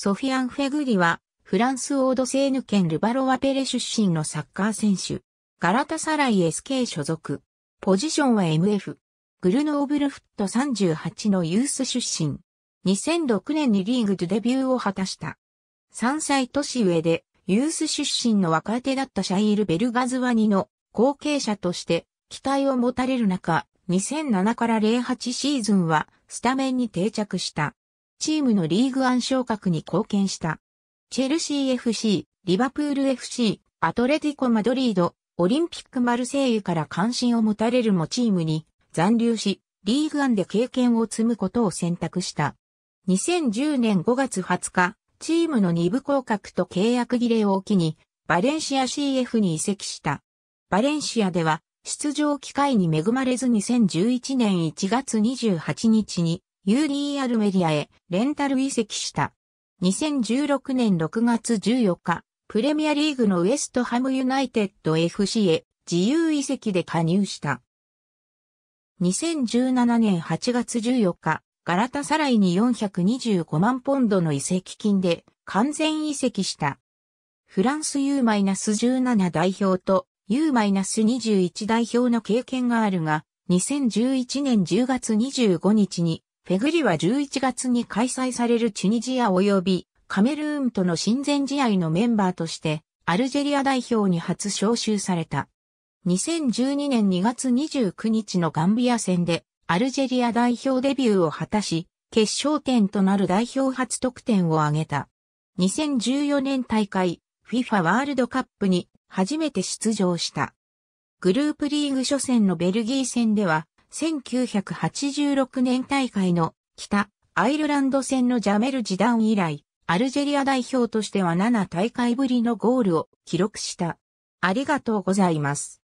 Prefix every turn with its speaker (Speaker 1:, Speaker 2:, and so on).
Speaker 1: ソフィアン・フェグリは、フランスオードセーヌ県ルバロワペレ出身のサッカー選手。ガラタサライ SK 所属。ポジションは MF。グルノーブルフット38のユース出身。2006年にリーグでデビューを果たした。3歳年上で、ユース出身の若手だったシャイール・ベルガズワニの後継者として期待を持たれる中、2007から08シーズンはスタメンに定着した。チームのリーグン昇格に貢献した。チェルシー FC、リバプール FC、アトレティコ・マドリード、オリンピック・マルセイユから関心を持たれるもチームに残留し、リーグ案で経験を積むことを選択した。2010年5月20日、チームの二部降格と契約儀礼を機に、バレンシア CF に移籍した。バレンシアでは、出場機会に恵まれず2011年1月28日に、UDR メディアへレンタル移籍した。2016年6月14日、プレミアリーグのウエストハムユナイテッド FC へ自由移籍で加入した。2017年8月14日、ガラタサライに425万ポンドの移籍金で完全移籍した。フランス U-17 代表と U-21 代表の経験があるが、2011年10月25日にフェグリは11月に開催されるチュニジア及びカメルーンとの親善試合のメンバーとして、アルジェリア代表に初招集された。2012年2月29日のガンビア戦で、アルジェリア代表デビューを果たし、決勝点となる代表初得点を挙げた。2014年大会、FIFA ワールドカップに初めて出場した。グループリーグ初戦のベルギー戦では、1986年大会の北アイルランド戦のジャメル・ジダン以来、アルジェリア代表としては7大会ぶりのゴールを記録した。ありがとうございます。